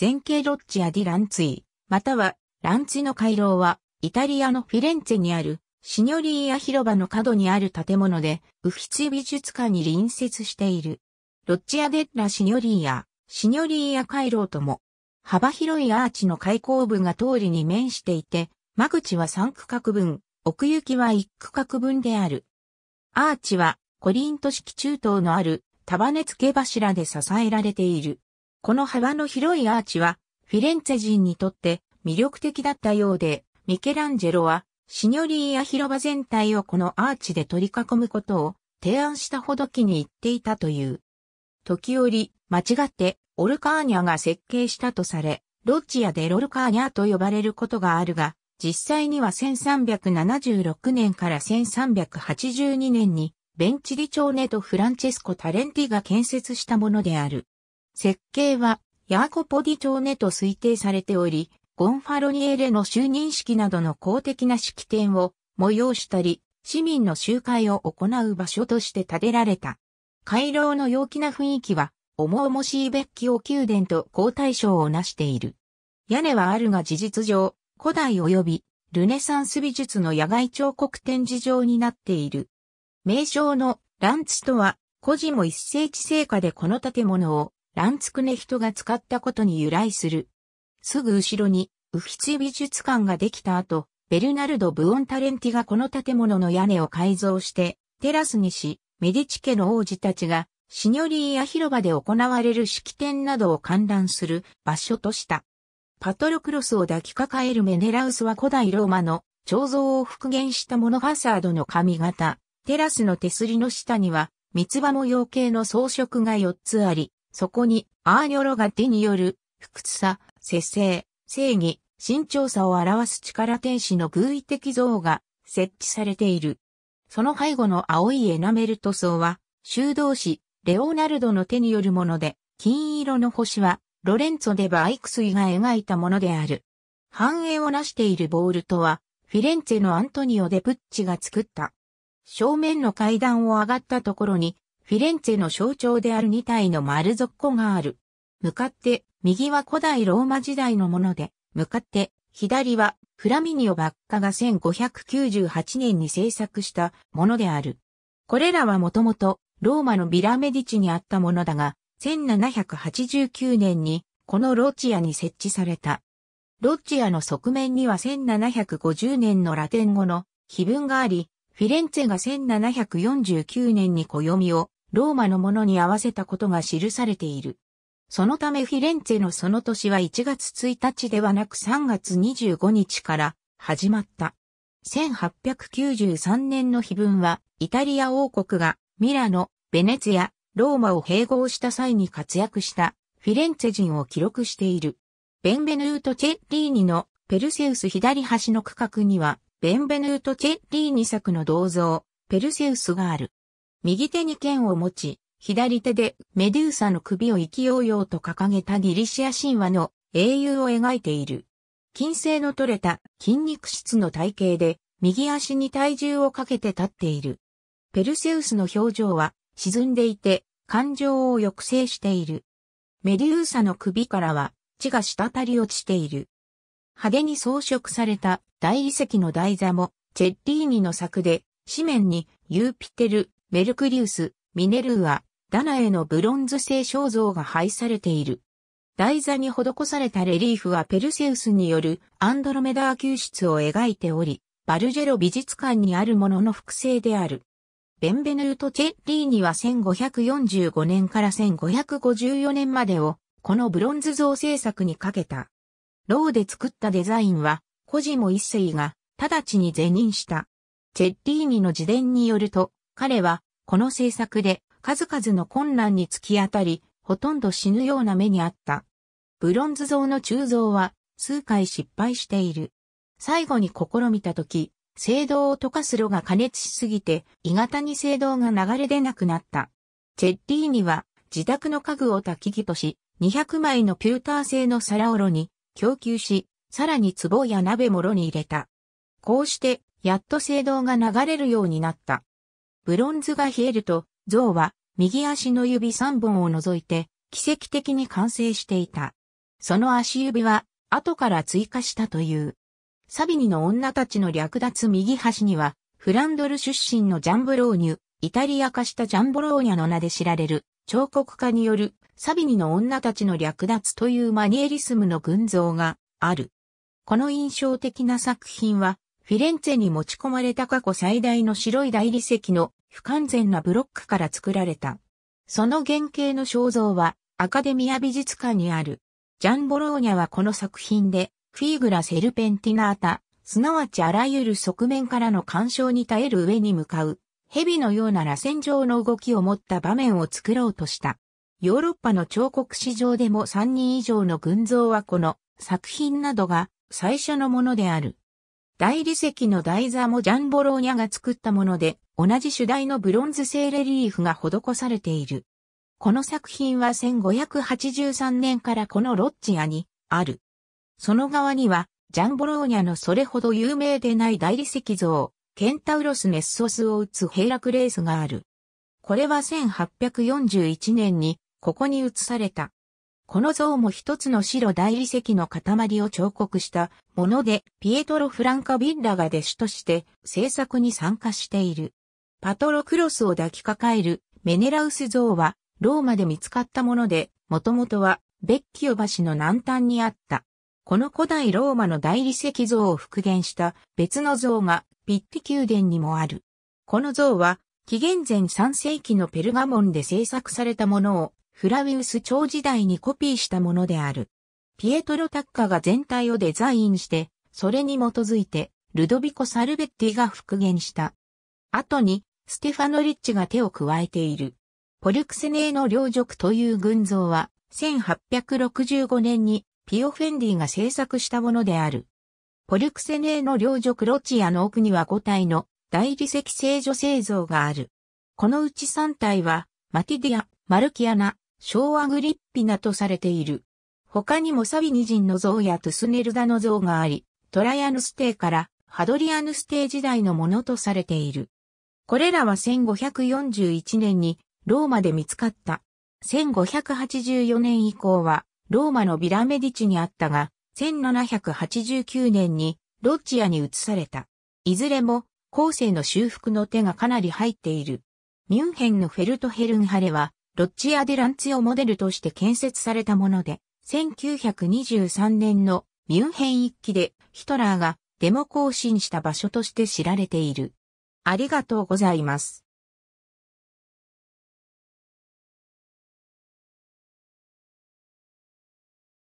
前景ロッジアディランツィ、またはランツィの回廊は、イタリアのフィレンツェにあるシニョリーア広場の角にある建物で、ウフィツィ美術館に隣接している。ロッジアデッラシニョリーア、シニョリーア回廊とも、幅広いアーチの開口部が通りに面していて、間口は3区画分、奥行きは1区画分である。アーチは、コリント式中東のある束ね付け柱で支えられている。この幅の広いアーチは、フィレンツェ人にとって魅力的だったようで、ミケランジェロは、シニョリーや広場全体をこのアーチで取り囲むことを提案したほど気に入っていたという。時折、間違ってオルカーニャが設計したとされ、ロッジアでロルカーニャと呼ばれることがあるが、実際には1376年から1382年にベンチリチョーネとフランチェスコ・タレンティが建設したものである。設計はヤーコポディ町ネと推定されており、ゴンファロニエレの就任式などの公的な式典を催したり、市民の集会を行う場所として建てられた。回廊の陽気な雰囲気は、重々しい別記を宮殿と皇太賞を成している。屋根はあるが事実上、古代及びルネサンス美術の野外彫刻展示場になっている。名称のランツとは、古事も一世紀成果でこの建物をランツクネ人が使ったことに由来する。すぐ後ろに、ウフィツィ美術館ができた後、ベルナルド・ブオンタレンティがこの建物の屋根を改造して、テラスにし、メディチ家の王子たちが、シニョリーや広場で行われる式典などを観覧する場所とした。パトロクロスを抱きかかえるメネラウスは古代ローマの彫像を復元したモノファサードの髪型、テラスの手すりの下には、三つ葉模様系の装飾が4つあり、そこに、アーニョロガティによる、不屈さ、節制、正義、慎重さを表す力天使の偶意的像が設置されている。その背後の青いエナメル塗装は、修道士、レオナルドの手によるもので、金色の星は、ロレンツォ・デ・バイクスイが描いたものである。繁栄を成しているボールとは、フィレンツェのアントニオ・デ・プッチが作った。正面の階段を上がったところに、フィレンツェの象徴である2体の丸底がある。向かって、右は古代ローマ時代のもので、向かって、左は、フラミニオ・バッカが1598年に制作したものである。これらはもともと、ローマのビラメディチにあったものだが、1789年に、このロチアに設置された。ロチアの側面には1750年のラテン語の碑文があり、フィレンツェが1749年に暦をローマのものに合わせたことが記されている。そのためフィレンツェのその年は1月1日ではなく3月25日から始まった。1893年の碑文はイタリア王国がミラノ、ベネツィア、ローマを併合した際に活躍したフィレンツェ人を記録している。ベンベヌート・チェッリーニのペルセウス左端の区画にはベンベヌート・チェッリーニ作の銅像、ペルセウスがある。右手に剣を持ち、左手でメデューサの首を生きようようと掲げたギリシア神話の英雄を描いている。金星の取れた筋肉質の体型で、右足に体重をかけて立っている。ペルセウスの表情は沈んでいて、感情を抑制している。メデューサの首からは血が滴り落ちている。派手に装飾された大理石の台座も、チェッリーニの作で、紙面にユーピテル、メルクリウス、ミネルーア、ダナエのブロンズ製肖像が配されている。台座に施されたレリーフはペルセウスによるアンドロメダー救出を描いており、バルジェロ美術館にあるものの複製である。ベンベヌート・チェッリーニは1545年から1554年までを、このブロンズ像制作にかけた。ローで作ったデザインは、コジモ一世が、直ちに是認した。チェッリーニの自伝によると、彼は、この政策で数々の困難に突き当たり、ほとんど死ぬような目にあった。ブロンズ像の鋳造は数回失敗している。最後に試みたとき、聖堂を溶かす炉が加熱しすぎて、鋳型に聖堂が流れ出なくなった。チェッリーニは自宅の家具を焚き木とし、200枚のピューター製の皿を炉に供給し、さらに壺や鍋も炉に入れた。こうして、やっと聖堂が流れるようになった。ブロンズが冷えると、像は右足の指3本を除いて、奇跡的に完成していた。その足指は、後から追加したという。サビニの女たちの略奪右端には、フランドル出身のジャンブローニュ、イタリア化したジャンボローニャの名で知られる、彫刻家による、サビニの女たちの略奪というマニエリスムの群像がある。この印象的な作品は、フィレンツェに持ち込まれた過去最大の白い大理石の不完全なブロックから作られた。その原型の肖像はアカデミア美術館にある。ジャン・ボローニャはこの作品でフィーグラ・セルペンティナータ、すなわちあらゆる側面からの干渉に耐える上に向かう、蛇のような螺旋状の動きを持った場面を作ろうとした。ヨーロッパの彫刻史上でも3人以上の群像はこの作品などが最初のものである。大理石の台座もジャンボローニャが作ったもので、同じ主題のブロンズ製レリーフが施されている。この作品は1583年からこのロッジアにある。その側には、ジャンボローニャのそれほど有名でない大理石像、ケンタウロスネッソスを打つ平楽レースがある。これは1841年に、ここに移された。この像も一つの白大理石の塊を彫刻したもので、ピエトロ・フランカ・ビッラが弟子として制作に参加している。パトロクロスを抱きかかえるメネラウス像はローマで見つかったもので、もともとはベッキオ橋の南端にあった。この古代ローマの大理石像を復元した別の像がピッティ宮殿にもある。この像は紀元前3世紀のペルガモンで制作されたものをフラウィウス朝時代にコピーしたものである。ピエトロ・タッカが全体をデザインして、それに基づいて、ルドビコ・サルベッティが復元した。後に、ステファノ・リッチが手を加えている。ポルクセネーの領辱という群像は、1865年にピオ・フェンディが制作したものである。ポルクセネーの領辱ロチアの奥には5体の大理石聖女製造がある。このうち3体は、マティディア、マルキアナ、昭和グリッピナとされている。他にもサビニ人の像やトゥスネルダの像があり、トラヤヌス帝からハドリアヌス帝時代のものとされている。これらは1541年にローマで見つかった。1584年以降はローマのビラメディチにあったが、1789年にロッチアに移された。いずれも後世の修復の手がかなり入っている。ミュンヘンのフェルトヘルンハレはロッチア・デ・ランツィオモデルとして建設されたもので、1923年のミュンヘン一揆でヒトラーがデモ行進した場所として知られている。ありがとうございます。